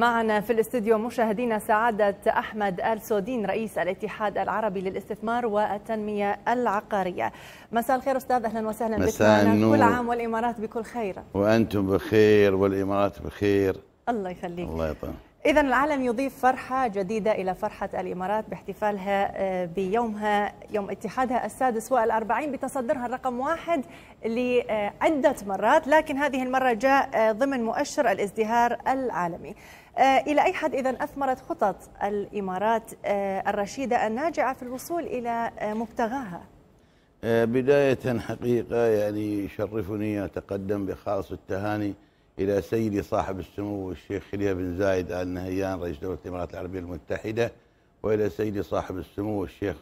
معنا في الاستديو مشاهدينا سعادة أحمد آل سودين رئيس الاتحاد العربي للاستثمار والتنمية العقارية مساء الخير أستاذ أهلا وسهلا بك كل عام والإمارات بكل خير وأنتم بخير والإمارات بخير الله يخليك الله يطول إذا العالم يضيف فرحة جديدة إلى فرحة الإمارات باحتفالها آه، بيومها يوم اتحادها السادس والأربعين بتصدرها الرقم واحد لعدة مرات لكن هذه المرة جاء آه، ضمن مؤشر الازدهار العالمي آه، إلى أي حد إذا أثمرت خطط الإمارات آه، الرشيدة الناجعة في الوصول إلى آه، مبتغاها؟ بداية حقيقة يعني يشرفني أتقدم بخالص التهاني إلى سيدي صاحب السمو الشيخ خليفة بن زايد آل نهيان رئيس دولة الإمارات العربية المتحدة وإلى سيدي صاحب السمو الشيخ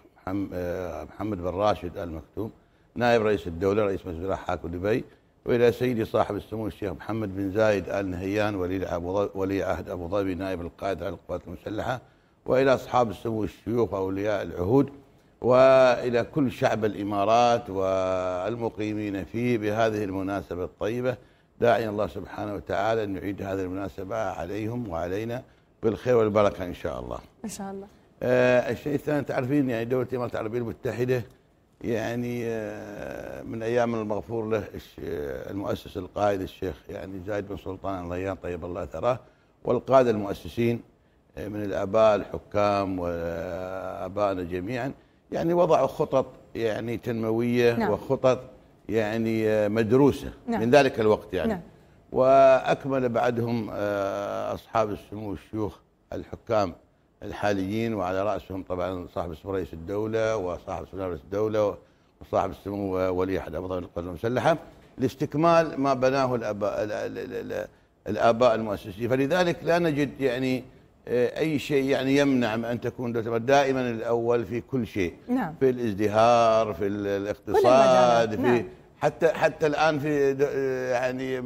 محمد بن راشد آل مكتوم نائب رئيس الدولة رئيس مجلس الحاكم دبي وإلى سيدي صاحب السمو الشيخ محمد بن زايد آل نهيان ولي عهد أبو ظبي نائب القائد على القوات المسلحة وإلى أصحاب السمو الشيوخ أولياء العهود وإلى كل شعب الإمارات والمقيمين فيه بهذه المناسبة الطيبة داعي الله سبحانه وتعالى أن يعيد هذه المناسبة عليهم وعلينا بالخير والبركة إن شاء الله إن شاء الله آه الشيء الثاني تعرفين يعني دولة الإمارات العربية المتحدة يعني آه، من ايام المغفور له آه، المؤسس القائد الشيخ يعني زايد بن سلطان الريان طيب الله ثراه والقاده المؤسسين آه، من الاباء الحكام وابائنا جميعا يعني وضعوا خطط يعني تنمويه نعم. وخطط يعني مدروسه نعم. من ذلك الوقت يعني نعم. واكمل بعدهم اصحاب السمو الشيوخ الحكام الحاليين وعلى رأسهم طبعا صاحب السمو رئيس الدولة وصاحب السمو رئيس الدولة وصاحب السمو ولي احد أبو القوات المسلحة لاستكمال ما بناه الآباء الآباء المؤسسين فلذلك لا نجد يعني آه، أي شيء يعني يمنع من أن تكون دائما الأول في كل شيء نعم. في الازدهار في الاقتصاد في نعم. حتى حتى الآن في آه، يعني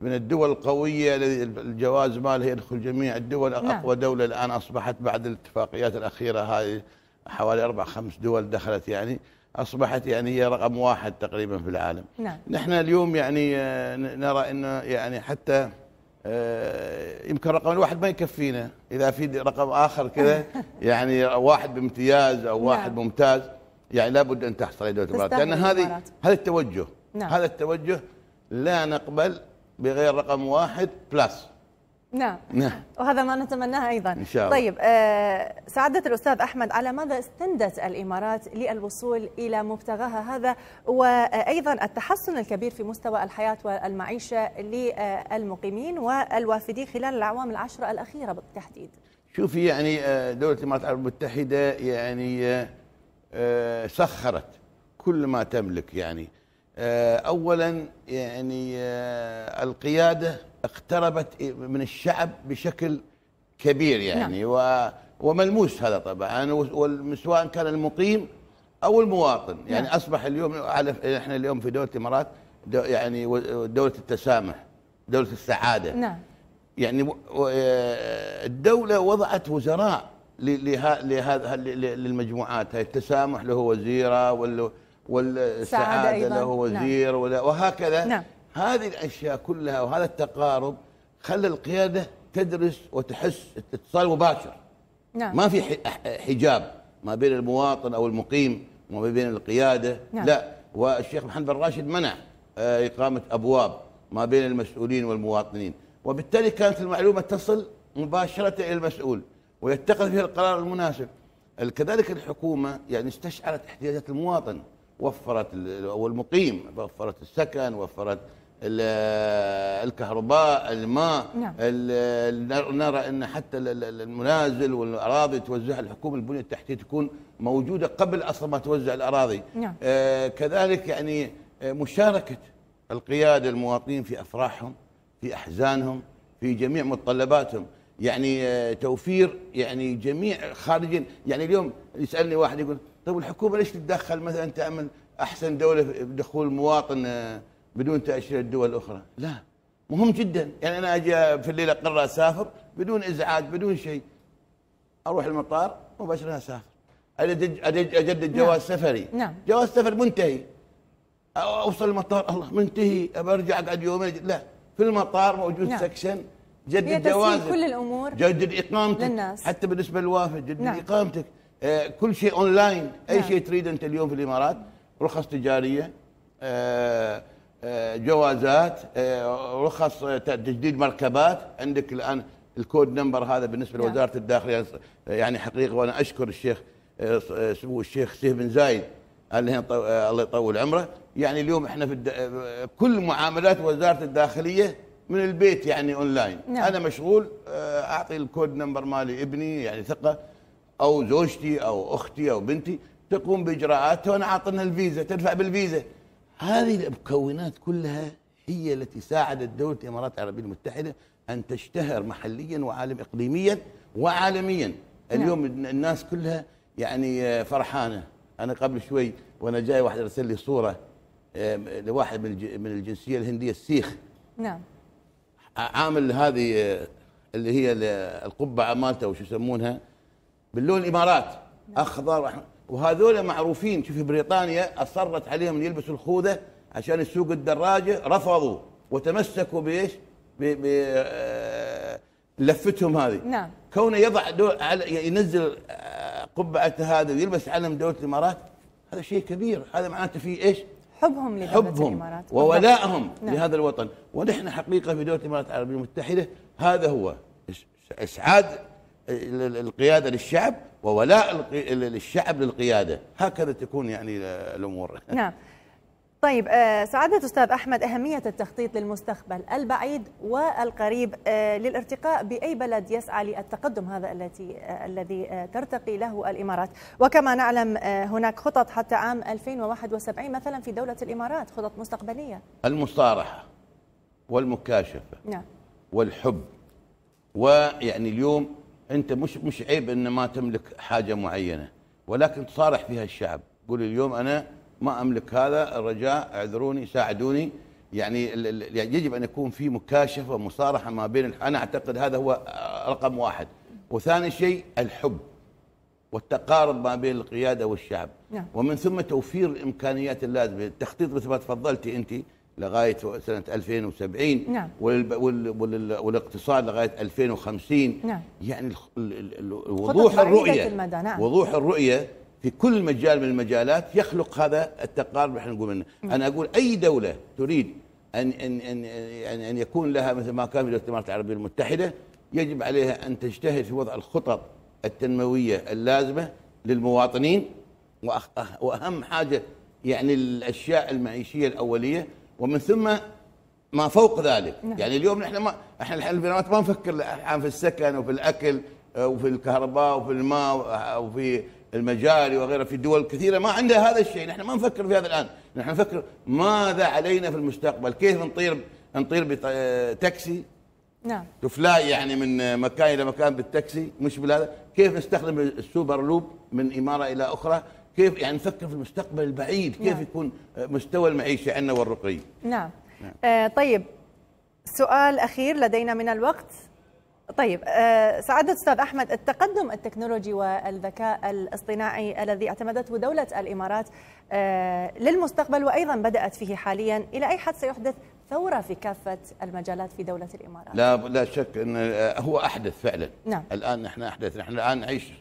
من الدول القوية الجواز مالها يدخل جميع الدول نعم. أقوى دولة الآن أصبحت بعد الاتفاقيات الأخيرة هذه حوالي أربع خمس دول دخلت يعني أصبحت يعني هي رقم واحد تقريبا في العالم نعم. نحن اليوم يعني آه، نرى أنه يعني حتى آه، يمكن رقم الواحد ما يكفينا إذا في رقم آخر كذا يعني واحد بامتياز أو واحد نعم. ممتاز يعني لابد أن تحصل دولة الإمارات لأن هذه هذا التوجه نعم. هذا التوجه لا نقبل بغير رقم واحد بلس نعم نعم وهذا ما نتمناه ايضا إن شاء الله. طيب آه سعاده الاستاذ احمد على ماذا استندت الامارات للوصول الى مبتغاها هذا وايضا التحسن الكبير في مستوى الحياه والمعيشه للمقيمين والوافدين خلال الاعوام العشره الاخيره بالتحديد شوفي يعني آه، دوله الامارات العربيه المتحده يعني آه، آه، سخرت كل ما تملك يعني آه، اولا يعني آه، القياده اقتربت من الشعب بشكل كبير يعني نعم. وملموس هذا طبعا سواء كان المقيم او المواطن يعني نعم. اصبح اليوم احنا اليوم في دوله الامارات دو يعني دوله التسامح دوله السعاده نعم يعني آه، الدوله وضعت وزراء لهذا للمجموعات هاي التسامح له وزيره ولا والسعادة له وزير نعم. وهكذا نعم. هذه الأشياء كلها وهذا التقارب خلى القيادة تدرس وتحس اتصال مباشر نعم. ما في حجاب ما بين المواطن أو المقيم وما بين القيادة نعم. لا والشيخ محمد بن راشد منع آه، إقامة أبواب ما بين المسؤولين والمواطنين وبالتالي كانت المعلومة تصل مباشرة إلى المسؤول ويتخذ فيها القرار المناسب كذلك الحكومة يعني استشعرت احتياجات المواطن وفرت والمقيم وفرت السكن وفرت الكهرباء الماء نعم. نرى ان حتى المنازل والاراضي توزعها الحكومه البنيه التحتيه تكون موجوده قبل اصلا ما توزع الاراضي نعم. آه كذلك يعني آه، مشاركه القياده المواطنين في افراحهم في احزانهم في جميع متطلباتهم يعني آه، توفير يعني جميع خارجين يعني اليوم يسالني واحد يقول طيب الحكومه ليش تتدخل مثلا تعمل احسن دوله بدخول المواطن آه، بدون تاشيره الدول الاخرى لا مهم جدا يعني انا اجي في الليل اقرر اسافر بدون ازعاج بدون شيء اروح المطار مباشره اسافر اجدد اجدد نعم. جواز نعم. سفري نعم. جواز سفر منتهي اوصل المطار الله منتهي برجع اقعد يومين لا في المطار موجود نعم. سكشن جدد جوازك كل الامور جدد اقامتك للناس. حتى بالنسبه للوافد جدد نعم. اقامتك آه، كل شيء اونلاين اي نعم. شيء تريد انت اليوم في الامارات رخص تجاريه آه، آه، جوازات رخص تجديد مركبات عندك الان الكود نمبر هذا بالنسبه نعم. لوزاره الداخليه يعني حقيقه وانا اشكر الشيخ سمو الشيخ سيف بن زايد الله يطول عمره يعني اليوم احنا في الد... كل معاملات وزاره الداخليه من البيت يعني اونلاين نعم. انا مشغول اعطي الكود نمبر مالي ابني يعني ثقه او زوجتي او اختي او بنتي تقوم باجراءاتها وانا عاطنها الفيزا تدفع بالفيزا هذه المكونات كلها هي التي ساعدت دوله الامارات العربيه المتحده ان تشتهر محليا وعالم اقليميا وعالميا نعم. اليوم الناس كلها يعني آه، فرحانه انا قبل شوي وانا جاي واحد ارسل لي صوره لواحد من من الجنسيه الهنديه السيخ نعم عامل هذه آه، اللي هي القبعه مالته وش يسمونها باللون الامارات اخضر وهذول معروفين شوف بريطانيا اصرت عليهم ان يلبسوا الخوذه عشان يسوقوا الدراجه رفضوا وتمسكوا بايش؟ آه، لفتهم هذه نعم كونه يضع دول يعني ينزل آه، قبعته هذا ويلبس علم دوله الامارات هذا شيء كبير هذا معناته في ايش؟ حبهم لدولة حبهم الامارات وولائهم نعم. لهذا الوطن ونحن حقيقه في دوله الامارات العربيه المتحده هذا هو اسعاد القيادة للشعب وولاء الشعب للقيادة هكذا تكون يعني الأمور نعم طيب آه، سعادة أستاذ أحمد أهمية التخطيط للمستقبل البعيد والقريب آه، للارتقاء بأي بلد يسعى للتقدم هذا التي آه، الذي ترتقي له الإمارات وكما نعلم هناك خطط حتى عام 2071 مثلا في دولة الإمارات خطط مستقبلية المصارحة والمكاشفة نعم والحب ويعني اليوم انت مش مش عيب ان ما تملك حاجه معينه ولكن تصارح فيها الشعب قول اليوم انا ما املك هذا الرجاء اعذروني ساعدوني يعني, يعني يجب ان يكون في مكاشفه مصارحه ما بين انا اعتقد هذا هو رقم واحد وثاني شيء الحب والتقارب ما بين القياده والشعب نعم. ومن ثم توفير الامكانيات اللازمه التخطيط مثل ما تفضلتي انت لغايه سنه 2070 نعم والب... وال... وال... والاقتصاد لغايه 2050 نعم يعني ال... ال... وضوح الرؤيه المدى. نعم. وضوح الرؤيه في كل مجال من المجالات يخلق هذا التقارب اللي احنا نقول منه نعم. انا اقول اي دوله تريد ان ان ان ان, أن يكون لها مثل ما كان في دوله الامارات العربيه المتحده يجب عليها ان تجتهد في وضع الخطط التنمويه اللازمه للمواطنين وأخ... أه، واهم حاجه يعني الاشياء المعيشيه الاوليه ومن ثم ما فوق ذلك نعم. يعني اليوم نحن ما احنا الحين ما نفكر الان في السكن وفي الاكل آه، وفي الكهرباء وفي الماء وفي آه، المجاري وغيرها في دول كثيره ما عندها هذا الشيء نحن ما نفكر في هذا الان نحن نفكر ماذا علينا في المستقبل كيف نطير نطير بتاكسي آه، نعم تفلاي يعني من مكان الى مكان بالتاكسي مش بالهذا كيف نستخدم السوبر لوب من اماره الى اخرى كيف يعني نفكر في المستقبل البعيد كيف نعم. يكون مستوى المعيشه عندنا والرقي نعم, نعم. آه طيب سؤال اخير لدينا من الوقت طيب آه، سعادة أستاذ أحمد التقدم التكنولوجي والذكاء الاصطناعي الذي اعتمدته دولة الإمارات آه، للمستقبل وأيضا بدأت فيه حاليا إلى أي حد سيحدث ثورة في كافة المجالات في دولة الإمارات لا, لا شك أن آه، هو أحدث فعلا نعم. الآن نحن أحدث نحن الآن نعيش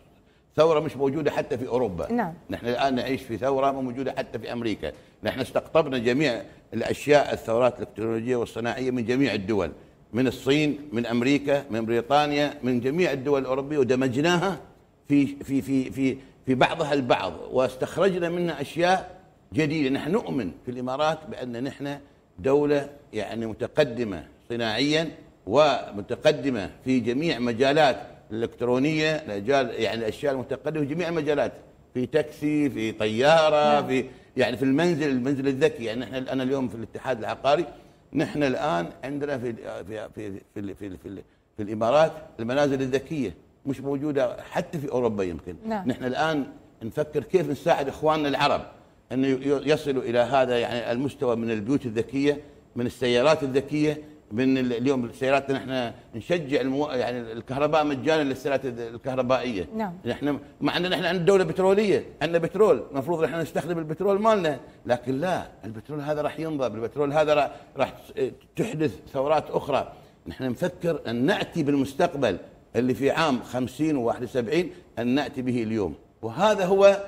ثورة مش موجودة حتى في أوروبا نعم نحن الآن نعيش في ثورة موجودة حتى في أمريكا نحن استقطبنا جميع الأشياء الثورات الإلكترونية والصناعية من جميع الدول من الصين من أمريكا من بريطانيا من جميع الدول الأوروبية ودمجناها في في في في في بعضها البعض واستخرجنا منها أشياء جديدة نحن نؤمن في الإمارات بأن نحن دولة يعني متقدمة صناعيا ومتقدمة في جميع مجالات الالكترونيه يعني الاشياء المتقدمه في جميع المجالات في تاكسي في طياره نعم. في يعني في المنزل المنزل الذكي يعني احنا انا اليوم في الاتحاد العقاري نحن الان عندنا في في في في, في, في, في الامارات المنازل الذكيه مش موجوده حتى في اوروبا يمكن نعم. نحن الان نفكر كيف نساعد اخواننا العرب انه يصلوا الى هذا يعني المستوى من البيوت الذكيه من السيارات الذكيه من اليوم السيارات احنا نشجع المو... يعني الكهرباء مجانا للسيارات الكهربائيه نعم يعني احنا مع ان احنا عندنا دوله بتروليه عندنا بترول المفروض احنا نستخدم البترول مالنا لكن لا البترول هذا راح ينضب البترول هذا راح اه تحدث ثورات اخرى نحن نفكر ان ناتي بالمستقبل اللي في عام 50 و71 ان ناتي به اليوم وهذا هو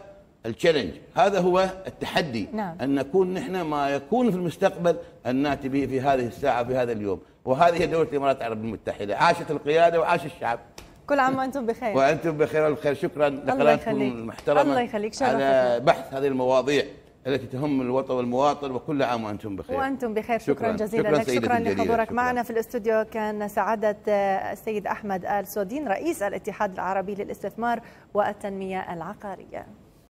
التشالنج هذا هو التحدي نعم. أن نكون نحن ما يكون في المستقبل ان ناتي به في هذه الساعة في هذا اليوم وهذه دولة الإمارات العربية المتحدة عاشت القيادة وعاش الشعب كل عام وأنتم بخير وأنتم بخير والخير شكرا لقناتكم المحترمة الله يخليك شرفتنا على بحث هذه المواضيع التي تهم الوطن والمواطن وكل عام وانتم بخير وانتم بخير شكرا, شكرا جزيلا شكرا لك شكرا لحضورك معنا في الاستوديو كان سعاده آه، السيد احمد ال سودين رئيس الاتحاد العربي للاستثمار والتنميه العقاريه